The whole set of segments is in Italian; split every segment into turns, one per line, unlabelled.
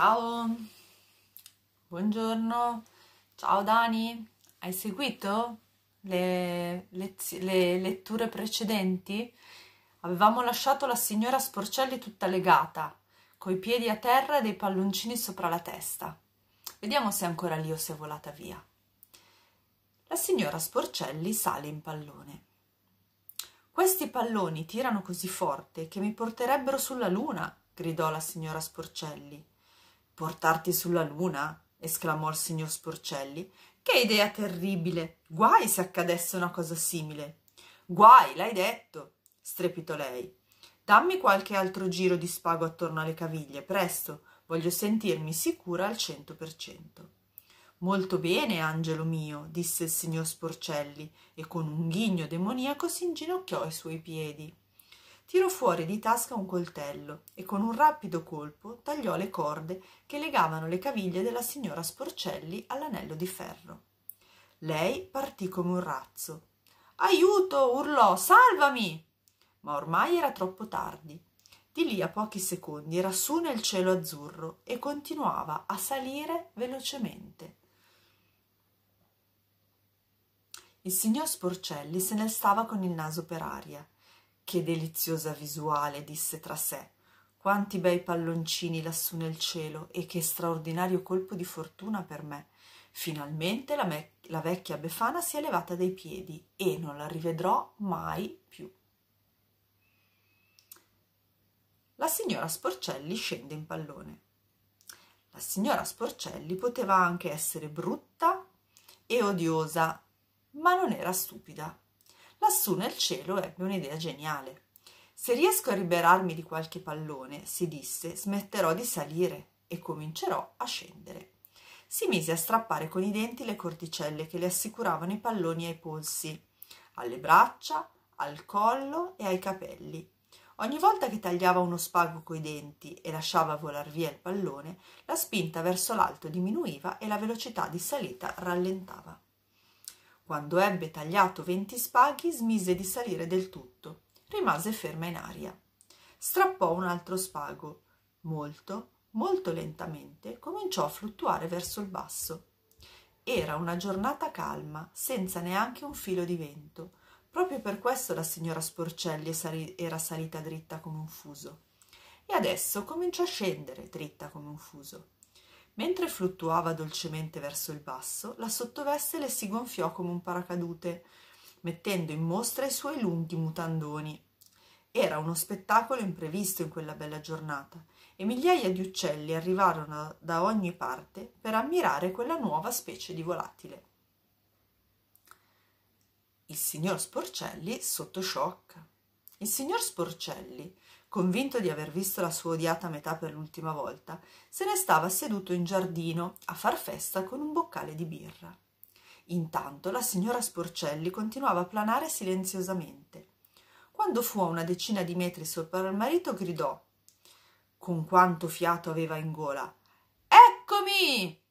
Ciao, buongiorno, ciao Dani, hai seguito le, le, le letture precedenti? Avevamo lasciato la signora Sporcelli tutta legata, coi piedi a terra e dei palloncini sopra la testa. Vediamo se è ancora lì o se è volata via. La signora Sporcelli sale in pallone. Questi palloni tirano così forte che mi porterebbero sulla luna, gridò la signora Sporcelli. Portarti sulla luna? esclamò il signor Sporcelli. Che idea terribile! Guai se accadesse una cosa simile! Guai, l'hai detto! strepitò lei. Dammi qualche altro giro di spago attorno alle caviglie, presto, voglio sentirmi sicura al cento per cento. Molto bene, angelo mio, disse il signor Sporcelli, e con un ghigno demoniaco si inginocchiò ai suoi piedi tirò fuori di tasca un coltello e con un rapido colpo tagliò le corde che legavano le caviglie della signora Sporcelli all'anello di ferro. Lei partì come un razzo. Aiuto! urlò. Salvami! Ma ormai era troppo tardi. Di lì a pochi secondi era su nel cielo azzurro e continuava a salire velocemente. Il signor Sporcelli se ne stava con il naso per aria che deliziosa visuale, disse tra sé. Quanti bei palloncini lassù nel cielo e che straordinario colpo di fortuna per me. Finalmente la, me- la vecchia Befana si è levata dai piedi e non la rivedrò mai più. La signora Sporcelli scende in pallone. La signora Sporcelli poteva anche essere brutta e odiosa, ma non era stupida lassù nel cielo ebbe un'idea geniale. Se riesco a liberarmi di qualche pallone, si disse, smetterò di salire e comincerò a scendere. Si mise a strappare con i denti le corticelle che le assicuravano i palloni ai polsi, alle braccia, al collo e ai capelli. Ogni volta che tagliava uno spago coi denti e lasciava volar via il pallone, la spinta verso l'alto diminuiva e la velocità di salita rallentava. Quando ebbe tagliato venti spaghi, smise di salire del tutto. Rimase ferma in aria. Strappò un altro spago. Molto, molto lentamente, cominciò a fluttuare verso il basso. Era una giornata calma, senza neanche un filo di vento. Proprio per questo la signora Sporcelli era salita dritta come un fuso. E adesso cominciò a scendere dritta come un fuso. Mentre fluttuava dolcemente verso il basso, la sottoveste le si gonfiò come un paracadute, mettendo in mostra i suoi lunghi mutandoni. Era uno spettacolo imprevisto in quella bella giornata e migliaia di uccelli arrivarono da ogni parte per ammirare quella nuova specie di volatile. Il signor Sporcelli sotto shock. Il signor Sporcelli convinto di aver visto la sua odiata metà per l'ultima volta, se ne stava seduto in giardino a far festa con un boccale di birra. Intanto la signora Sporcelli continuava a planare silenziosamente. Quando fu a una decina di metri sopra il marito, gridò con quanto fiato aveva in gola: Eccomi!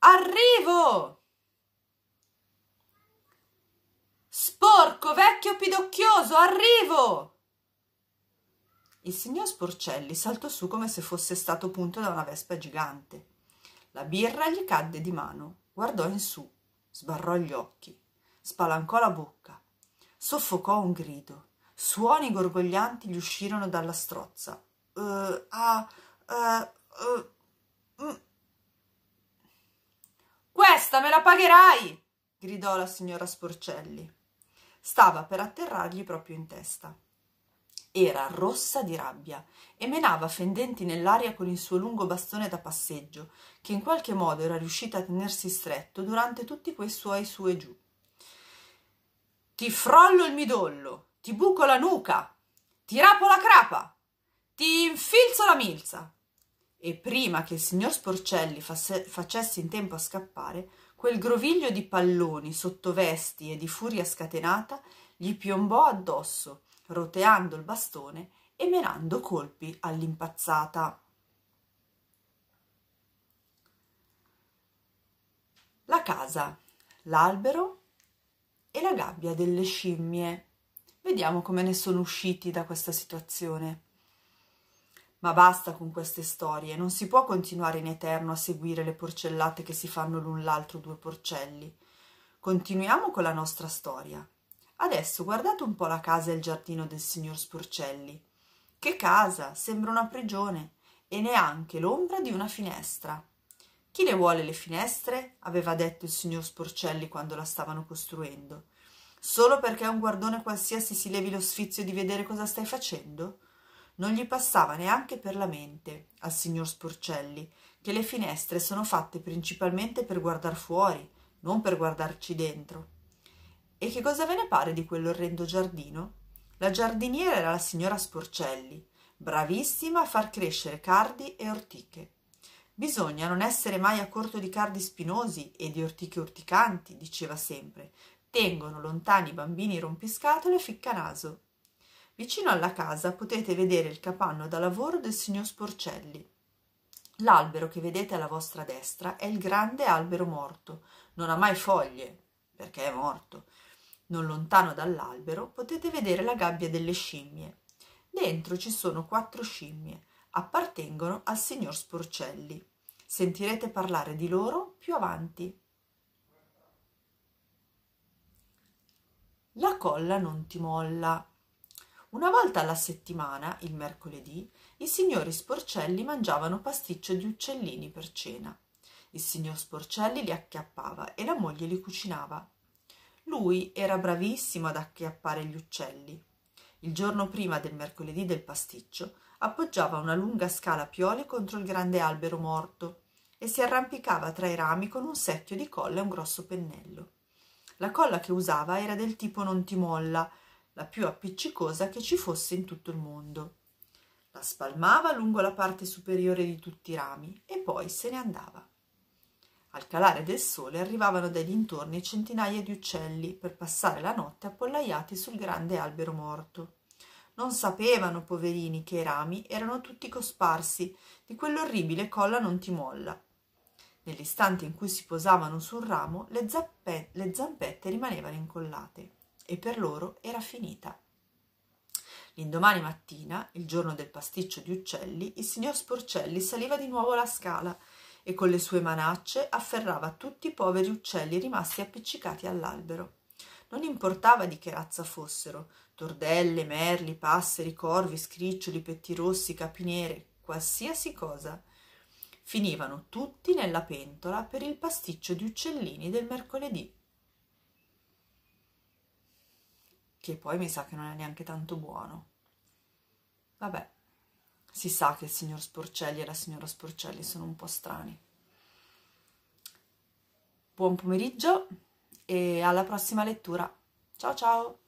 Arrivo! Sporco vecchio pidocchioso, arrivo! Il signor Sporcelli saltò su come se fosse stato punto da una vespa gigante. La birra gli cadde di mano, guardò in su, sbarrò gli occhi, spalancò la bocca, soffocò un grido. Suoni gorgoglianti gli uscirono dalla strozza. Uh, ah, uh, uh, Questa me la pagherai! gridò la signora Sporcelli. Stava per atterrargli proprio in testa. Era rossa di rabbia e menava fendenti nell'aria con il suo lungo bastone da passeggio, che in qualche modo era riuscito a tenersi stretto durante tutti quei suoi su e giù. Ti frollo il midollo, ti buco la nuca, ti rapo la crapa, ti infilzo la milza. E prima che il signor Sporcelli facesse in tempo a scappare, quel groviglio di palloni, sottovesti e di furia scatenata gli piombò addosso roteando il bastone e menando colpi all'impazzata. La casa, l'albero e la gabbia delle scimmie. Vediamo come ne sono usciti da questa situazione. Ma basta con queste storie, non si può continuare in eterno a seguire le porcellate che si fanno l'un l'altro due porcelli. Continuiamo con la nostra storia. Adesso guardate un po' la casa e il giardino del signor Sporcelli. Che casa! Sembra una prigione e neanche l'ombra di una finestra. Chi le vuole le finestre? aveva detto il signor Sporcelli quando la stavano costruendo. Solo perché un guardone qualsiasi si levi lo sfizio di vedere cosa stai facendo? Non gli passava neanche per la mente al signor Sporcelli che le finestre sono fatte principalmente per guardar fuori, non per guardarci dentro. E che cosa ve ne pare di quell'orrendo giardino? La giardiniera era la signora Sporcelli, bravissima a far crescere cardi e ortiche. Bisogna non essere mai a corto di cardi spinosi e di ortiche urticanti, diceva sempre. Tengono lontani i bambini rompiscatole e ficcanaso. Vicino alla casa potete vedere il capanno da lavoro del signor Sporcelli. L'albero che vedete alla vostra destra è il grande albero morto. Non ha mai foglie, perché è morto. Non lontano dall'albero potete vedere la gabbia delle scimmie. Dentro ci sono quattro scimmie, appartengono al signor Sporcelli. Sentirete parlare di loro più avanti. La colla non ti molla. Una volta alla settimana, il mercoledì, i signori Sporcelli mangiavano pasticcio di uccellini per cena. Il signor Sporcelli li acchiappava e la moglie li cucinava. Lui era bravissimo ad acchiappare gli uccelli. Il giorno prima del mercoledì del pasticcio appoggiava una lunga scala a piole contro il grande albero morto e si arrampicava tra i rami con un secchio di colla e un grosso pennello. La colla che usava era del tipo non ti molla, la più appiccicosa che ci fosse in tutto il mondo. La spalmava lungo la parte superiore di tutti i rami e poi se ne andava. Al calare del sole arrivavano dai dintorni centinaia di uccelli per passare la notte appollaiati sul grande albero morto. Non sapevano, poverini, che i rami erano tutti cosparsi di quell'orribile colla non ti molla. Nell'istante in cui si posavano sul ramo, le, zappe, le zampette rimanevano incollate e per loro era finita. L'indomani mattina, il giorno del pasticcio di uccelli, il signor Sporcelli saliva di nuovo la scala e con le sue manacce afferrava tutti i poveri uccelli rimasti appiccicati all'albero. Non importava di che razza fossero, tordelle, merli, passeri, corvi, scriccioli, pettirossi, capiniere, qualsiasi cosa. Finivano tutti nella pentola per il pasticcio di uccellini del mercoledì. Che poi mi sa che non è neanche tanto buono. Vabbè. Si sa che il signor Sporcelli e la signora Sporcelli sono un po' strani. Buon pomeriggio e alla prossima lettura. Ciao ciao!